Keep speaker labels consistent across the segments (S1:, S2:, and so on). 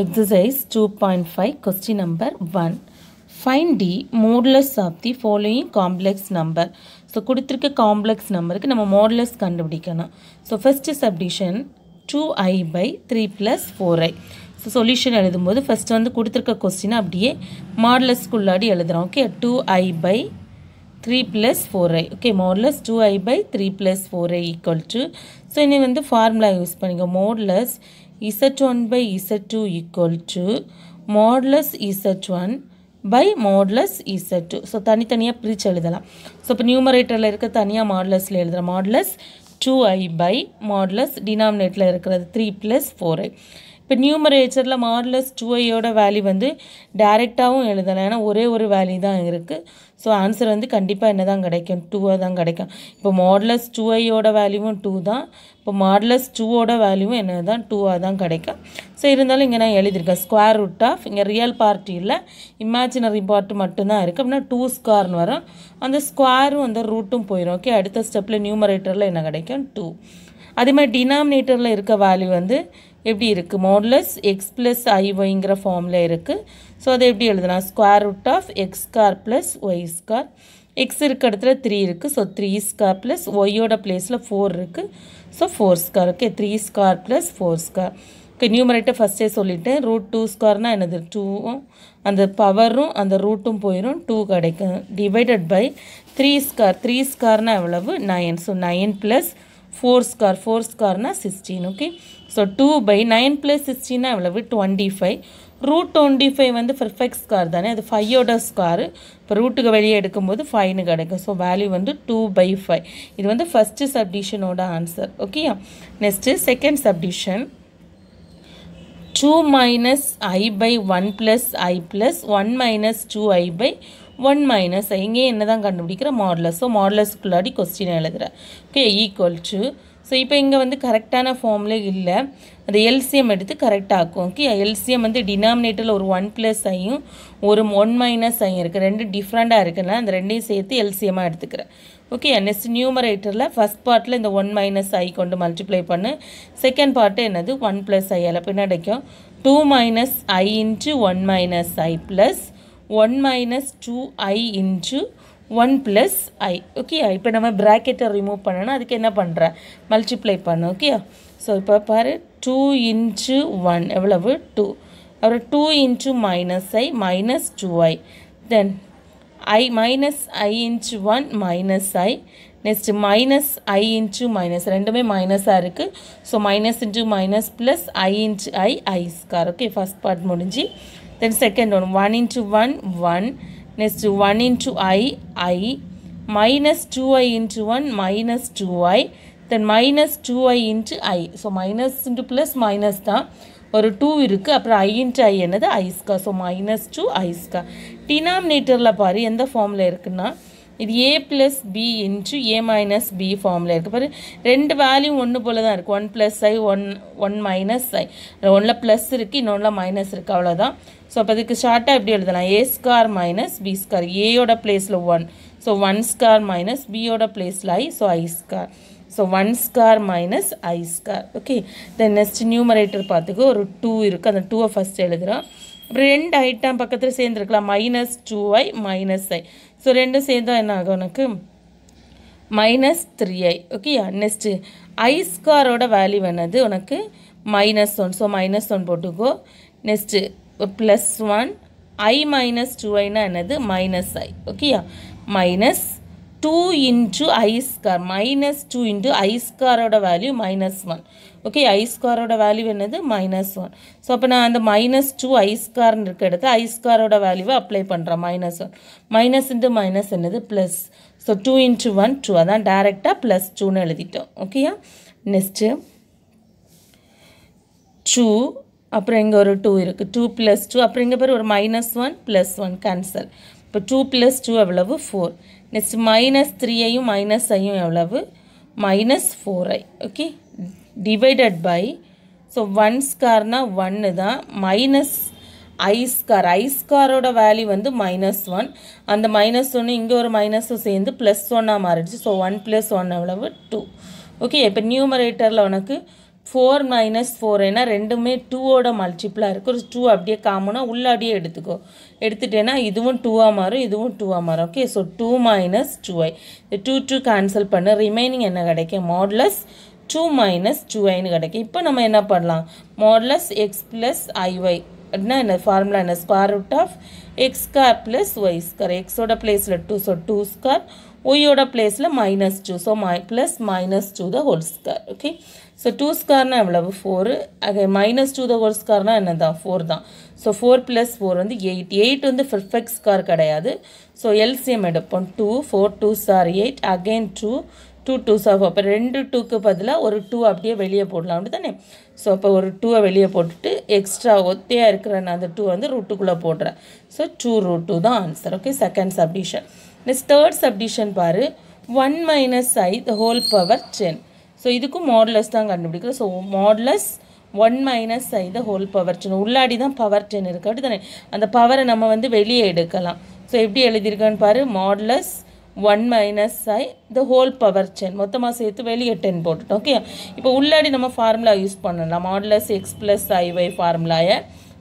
S1: Two Exercise five question number one find the modulus of the following complex number so கொடுத்துருக்க complex நம்பருக்கு நம்ம modulus கண்டுபிடிக்கணும். So first subdivision two i by three plus four i so solution எழுதும்போது first வந்து கொடுத்துருக்க கொஸ்டினை அப்படியே மாடலஸ்க்குள்ளாடி எழுதுகிறோம் okay two i by three plus four i okay modulus two i by three plus four i equal to so இனி வந்து formula use பண்ணிக்கோ modulus Z1 by Z2 equal to modulus Z1 by modulus Z two so தனித்தனியாக பிரித்து எழுதலாம் so இப்போ நியூமரேட்டரில் இருக்க தனியாக மாட்லஸில் எழுதுகிறோம் modulus two i by modulus டினாமினேட்டில் இருக்கிறது த்ரீ ப்ளஸ் ஃபோர் ஐ இப்போ நியூமரேச்சரில் டூ டூஐயோட வேல்யூ வந்து டேரெக்டாகவும் எழுதலாம் ஏன்னா ஒரே ஒரு வேல்யூ தான் இருக்குது ஸோ ஆன்சர் வந்து கண்டிப்பாக என்ன தான் கிடைக்கும் டூவாக தான் கிடைக்கும் இப்போ மாடுலஸ் டூஐயோட வேல்யூவும் டூ தான் இப்போ மார்லஸ் டூவோட வேல்யூவும் என்ன தான் டூவாக தான் கிடைக்கும் ஸோ இருந்தாலும் இங்கே நான் எழுதியிருக்கேன் ஸ்கொயர் ரூட் ஆஃப் இங்கே ரியல் பார்ட்டி இல்லை இமேஜினரி பார்ட் மட்டும்தான் இருக்குது அப்படின்னா டூ ஸ்கொயர்னு வரும் அந்த ஸ்கொயரும் அந்த ரூட்டும் போயிடும் ஓகே அடுத்த ஸ்டெப்பில் நியூமரேட்டரில் என்ன கிடைக்கும் டூ அதே மாதிரி டினாமினேட்டரில் இருக்க வேல்யூ வந்து எப்படி இருக்குது மோட்லஸ் எக்ஸ் ப்ளஸ் ஐஒய்ங்கிற ஃபார்மில் இருக்குது ஸோ அதை எப்படி எழுதலாம் square root of X square plus Y square X இருக்க இடத்துல த்ரீ இருக்குது ஸோ த்ரீ ஸ்கார் ப்ளஸ் ஒய்யோட ப்ளேஸில் ஃபோர் இருக்குது so four square okay three square plus four square okay numerator ஃபஸ்ட்டே சொல்லிட்டேன் ரூட் டூ ஸ்கார்னால் என்னது டூவும் அந்த பவரும் அந்த ரூட்டும் போயிடும் டூ கிடைக்கும் divided by three square three ஸ்கார்னால் எவ்வளவு nine so nine plus four square four ಸ್ಕಾರ್ನ sixteen okay so two by nine plus சிக்ஸ்டீனா எவ்வளவு twenty five root twenty five வந்து பெர்ஃபெக்ட் ஸ்கார் தானே அது ஃபையோட ஸ்கார் இப்போ ரூட்டுக்கு வெளியே எடுக்கும்போது ஃபைவ்னு கிடைக்கும் ஸோ வேல்யூ வந்து டூ பை ஃபைவ் இது வந்து ஃபஸ்ட்டு சப்டிஷனோட answer okay next second subdivision two minus i by one plus i plus one minus two i by one minus இங்கே என்ன தான் கண்டுபிடிக்கிற மாடலஸ் ஸோ மாடலஸ்க்குள்ளாடி கொஸ்டின் எழுதுகிறேன் ஓகே ஈக்குவல் டு ஸோ இப்போ இங்கே வந்து கரெக்டான ஃபார்மில் இல்லை அந்த எல்சிஎம் எடுத்து கரெக்டாக ஆக்கும் ஓகே எல்சிஎம் வந்து டினாமினேட்டரில் ஒரு ஒன் ப்ளஸ் ஐயும் ஒரு ஒன் மைனஸ் ஐயும் இருக்குது ரெண்டு டிஃப்ரெண்ட்டாக இருக்குன்னா அந்த ரெண்டையும் சேர்த்து எல்சிஎம்மாக எடுத்துக்கிறேன் ஓகே நெக்ஸ்ட் நியூமரேட்டரில் ஃபஸ்ட் பார்ட்டில் இந்த ஒன் மைனஸ் ஐ கொண்டு மல்டிப்ளை பண்ணு செகண்ட் பார்ட்டு என்னது ஒன் ப்ளஸ் ஐ அல்ல பின்னாடிக்கும் two minus i into one minus i plus one minus two i into one plus i ஓகேயா இப்போ நம்ம ப்ராக்கெட்டை ரிமூவ் பண்ணணும்னா அதுக்கு என்ன பண்ணுறேன் மல்டிப்ளை பண்ண ஓகேயா ஸோ இப்போ பாரு டூ இன்ட்டு ஒன் எவ்வளவு டூ அப்புறம் two into minus i minus two i then i minus i into one minus i next minus i into minus ரெண்டுமே மைனஸாக இருக்குது so minus into minus plus i into i i square okay first part முடிஞ்சு then second one one into one one next one into i i minus two i into one minus two i then minus two i into i so minus into plus minus தான் ஒரு two இருக்குது அப்புறம் i into i என்னது ஐஸ்கா so minus two ஐஸ்கா டினாமினேட்டரில் பாரு எந்த ஃபார்மில் இருக்குன்னா இது a plus b into a minus b ஃபார்மில் இருக்குது பாரு ரெண்டு வேல்யூ ஒன்று போல் தான் இருக்குது one plus i one one minus i ஒன்றில் ப்ளஸ் இருக்குது இன்னொன்றில் மைனஸ் இருக்குது அவ்வளோதான் ஸோ அப்போ இதுக்கு ஷார்ட்டாக எப்படி எழுதலாம் a square minus b square ஏயோட பிளேஸில் one so one square minus பியோட பிளேஸில் i so i square so one square minus i square okay then next numerator பார்த்துக்கோ ஒரு டூ இருக்குது அந்த டூவை ஃபஸ்ட் எழுதுகிறோம் அப்புறம் ரெண்டு ஐட்டம் பக்கத்தில் சேர்ந்துருக்கலாம் minus two i minus i so ரெண்டும் சேர்ந்தால் என்ன ஆகும் எனக்கு மைனஸ் த்ரீ ஐ ஓகேயா நெக்ஸ்ட்டு ஐ ஸ்கொயரோட வேல்யூ என்னது உனக்கு minus one so minus one போட்டுக்கோ next plus one i minus two ஐனா என்னது மைனஸ் ஐ ஓகேயா minus two into i square minus two into i ஸ்காரோட value minus one okay i ஸ்கொயரோட வேல்யூ என்னது மைனஸ் ஒன் ஸோ அப்போ நான் அந்த மைனஸ் டூ ஐ ஸ்கொயர்னு இருக்க இடத்து ஐ ஸ்கொயரோட வேல்யூவை அப்ளை பண்ணுறேன் minus one minus into minus என்னது plus so two into one two அதான் டேரெக்டாக ப்ளஸ் டூன்னு எழுதிட்டோம் ஓகேயா நெக்ஸ்ட்டு டூ அப்புறம் இங்கே ஒரு டூ இருக்குது டூ ப்ளஸ் டூ அப்புறம் இங்கே பேர் ஒரு minus one plus one cancel இப்போ டூ ப்ளஸ் டூ எவ்வளவு ஃபோர் நெக்ஸ்ட் மைனஸ் த்ரீயையும் மைனஸ் ஐயும் எவ்வளவு minus four i okay divided by so one ஸ்கார்னால் ஒன்று தான் மைனஸ் ஐ ஸ்கார் ஐ ஸ்காரோட வேல்யூ வந்து மைனஸ் ஒன் அந்த மைனஸ் ஒன்று இங்கே ஒரு மைனஸும் சேர்ந்து ப்ளஸ் ஒன்னாக மாறிடுச்சு ஸோ ஒன் ப்ளஸ் ஒன் எவ்வளவு டூ ஓகே இப்போ நியூமரேட்டரில் உனக்கு ஃபோர் மைனஸ் ஃபோர் ஏன்னா ரெண்டுமே டூவோட மல்டிப்ளாக இருக்குது ஒரு டூ அப்படியே காமனாக உள்ள அப்படியே எடுத்துக்கோ எடுத்துட்டேன்னா இதுவும் டூவாக மாறும் இதுவும் டூவாக மாறும் okay so two minus two i இந்த டூ டூ கேன்சல் பண்ணு ரிமைனிங் என்ன கிடைக்கும் மாட்லஸ் டூ மைனஸ் டூ ஐன்னு கிடைக்கும் இப்போ நம்ம என்ன பண்ணலாம் மாடலஸ் எக்ஸ் ப்ளஸ் ஐஒய் அப்படின்னா என்ன ஃபார்முலா என்ன of x square plus y plus y ஓட எக்ஸோட 2 டூ 2 டூ y ஓட placeல மைனஸ் டூ ஸோ மை plus minus two the square okay okay so two நான் எவ்வளவு ஃபோரு அகை minus two the whole square என்ன தான் ஃபோர் தான் ஸோ ஃபோர் ப்ளஸ் ஃபோர் வந்து எயிட் எயிட் வந்து perfect square கிடையாது ஸோ எல்சிஎம் எடுப்போம் two four two sorry eight again two two twos of அப்போ ரெண்டு டூக்கு பதிலாக ஒரு டூ அப்படியே வெளியே போடலாம் அப்படி தானே ஸோ அப்போ ஒரு டூவை வெளியே போட்டுட்டு எக்ஸ்ட்ரா ஒத்தையாக இருக்கிற நான் அந்த டூ வந்து ரூட்டுக்குள்ளே போடுறேன் ஸோ டூ ரூட் டூ தான் answer okay second subdivision next third subdivision பாரு one minus i the whole power ten so இதுக்கும் மாடலஸ் தான் கண்டுபிடிக்கிறோம் so modulus one minus i the whole power ten உள்ளாடி தான் பவர் டென் இருக்குது அப்படி தானே அந்த பவரை நம்ம வந்து வெளியே எடுக்கலாம் ஸோ எப்படி எழுதியிருக்கேன்னு பாரு modulus one minus i the whole power ten மொத்தமாக சேர்த்து வெளியே டென் போட்டுட்டோம் ஓகே இப்போ உள்ளாடி நம்ம ஃபார்முலா யூஸ் பண்ணலாம் modulus x plus i y formula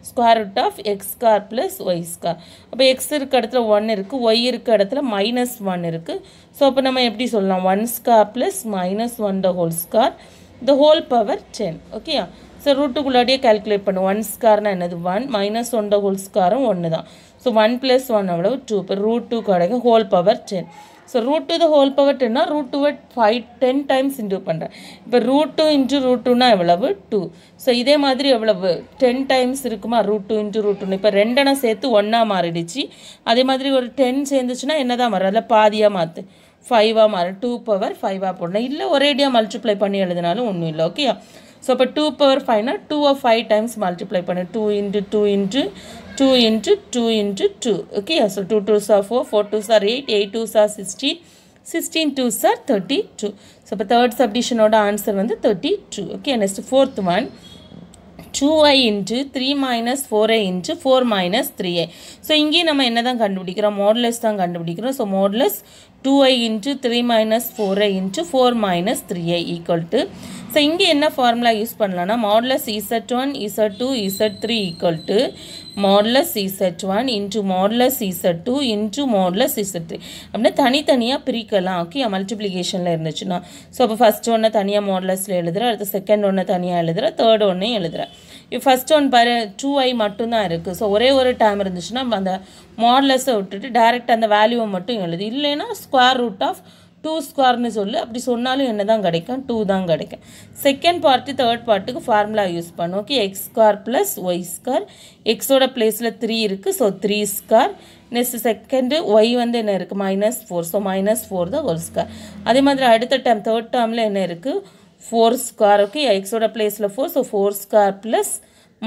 S1: square root of x square plus Y square அப்போ எக்ஸ் இருக்க இடத்துல ஒன் இருக்குது ஒய் இருக்க இடத்துல மைனஸ் ஒன் இருக்குது ஸோ அப்போ நம்ம எப்படி சொல்லலாம் one square plus minus one the whole square the whole power ten ஓகேயா ஸோ ரூட்டுக்குள்ளாடியே கால்குலேட் பண்ணுவோம் ஒன் ஸ்கார்னால் என்னது ஒன் மைனஸ் ஒன்ற ஹோல் ஸ்காரும் ஒன்று தான் ஸோ ஒன் ப்ளஸ் ஒன் அவ்வளவு டூ இப்போ ரூட் டூ கிடைக்கும் whole power ten so root two the whole power டென்னா ரூட் டூவை ஃபைவ் டென் டைம்ஸ் இன்டூ பண்ணுறேன் இப்போ ரூட் டூ இன்ட்டு ரூட் டூனா எவ்வளவு டூ ஸோ இதே மாதிரி எவ்வளவு டென் டைம்ஸ் இருக்குமா ரூட் டூ இன்ட்டு ரூட் டூனு இப்போ ரெண்டெனா சேர்த்து ஒன்றா மாறிடுச்சு அதே மாதிரி ஒரு டென் சேர்ந்துச்சுன்னா என்ன தான் மாறும் அதில் பாதியாக மாற்று ஃபைவாக மாறும் டூ பவர் ஃபைவாக போடணும் இல்லை ஒரேடியாக மல்டிப்ளை பண்ணி எழுதினாலும் ஒன்றும் இல்லை ஓகே ஸோ அப்போ டூ பவர் டூ டூவை ஃபைவ் டைம்ஸ் மல்டிப்ளை பண்ணு two into two into two into two into two okay so two two சார் ஃபோர் ஃபோர் டூ சார் எயிட் எயிட் டூ சார் சிக்ஸ்டீன் சிக்ஸ்டீன் டூ சார் தேர்ட்டி டூ ஸோ இப்போ third சப்டிஷனோட answer வந்து thirty two okay next fourth one two i into three minus four i into four minus three i so இங்கேயே நம்ம என்ன தான் கண்டுபிடிக்கிறோம் மாடலஸ் தான் கண்டுபிடிக்கிறோம் so modulus two i into three minus four i into four minus three i equal to so இங்கே என்ன formula use பண்ணலான்னா modulus z one z two z three equal to modulus z one into modulus z two into modulus z three அப்படின்னா தனித்தனியாக பிரிக்கலாம் okay மல்டிப்ளிகேஷனில் இருந்துச்சுன்னா so அப்போ first ஒன்று தனியாக மாடலஸில் எழுதுகிறேன் அடுத்து செகண்ட் ஒன்று தனியாக எழுதுகிறேன் தேர்ட் ஒன்றையும் எழுதுகிறேன் இப்போ ஃபஸ்ட் ஒன் பாரு டூ ஐ மட்டும்தான் இருக்குது ஸோ ஒரே ஒரு டைம் இருந்துச்சுன்னா அந்த மாடலஸை விட்டுட்டு டேரெக்ட் அந்த வேல்யூவை மட்டும் எழுது இல்லைன்னா ஸ்கொயர் ரூட் ஆஃப் டூ ஸ்கொயர்னு சொல்லு அப்படி சொன்னாலும் என்ன தான் கிடைக்கும் டூ தான் கிடைக்கும் செகண்ட் பார்ட்டு தேர்ட் பார்ட்டுக்கு ஃபார்முலா யூஸ் பண்ணும் okay x square plus y square எக்ஸோட ப்ளேஸில் த்ரீ இருக்குது so three square next second y வந்து என்ன இருக்குது minus four so minus four தான் ஒரு ஸ்கொயர் அதே மாதிரி அடுத்த டைம் தேர்ட் டேர்மில் என்ன இருக்குது ஃபோர் ஸ்கொயர் ஓகே எக்ஸோட ப்ளேஸில் four so four square plus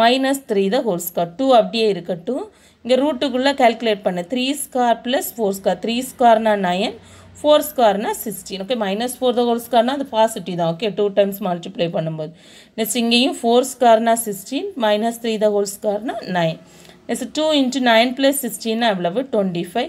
S1: minus three தான் ஹோல் ஸ்கொயர் டூ அப்படியே இருக்கட்டும் இங்கே ரூட்டுக்குள்ளே கால்குலேட் பண்ணு three square plus four square three ஸ்கொயர்னா நயன் ஃபோர் ஸ்கொயர்னா sixteen okay minus four the whole ஸ்கொயர்னா அது பாசிட்டிவ் தான் ஓகே டூ டைம்ஸ் மல்டிப்ளை பண்ணும்போது நெக்ஸ்ட் இங்கேயும் ஃபோர் ஸ்கொயர்னா sixteen minus three the whole ஸ்கொயர்னா nine next two into nine plus சிக்ஸ்டீன்னா எவ்வளவு டுவெண்ட்டி ஃபைவ்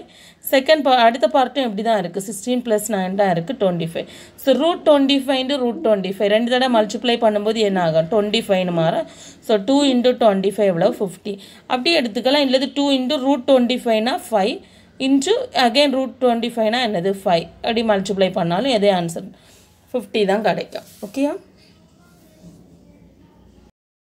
S1: செகண்ட் பா அடுத்த பார்ட்டும் இப்படி தான் இருக்குது சிக்ஸ்டீன் ப்ளஸ் நைன் தான் இருக்குது twenty five so root twenty ஃபைவ்னு ரூட் டுவெண்ட்டி ஃபைவ் ரெண்டு தடவை மல்டிப்ளை பண்ணும்போது என்ன ஆகும் டுவெண்ட்டி ஃபைவ்னு மாறும் so two into twenty five எவ்வளோ ஃபிஃப்டி அப்படியே எடுத்துக்கலாம் இல்லது டூ இன்ட்டு ரூட் டுவெண்ட்டி ஃபைவ்னா five into again root twenty ஃபைவ்னா என்னது ஃபைவ் அப்படி மல்டிப்ளை பண்ணாலும் எதே ஆன்சர் ஃபிஃப்டி தான் கிடைக்கும் ஓகேயா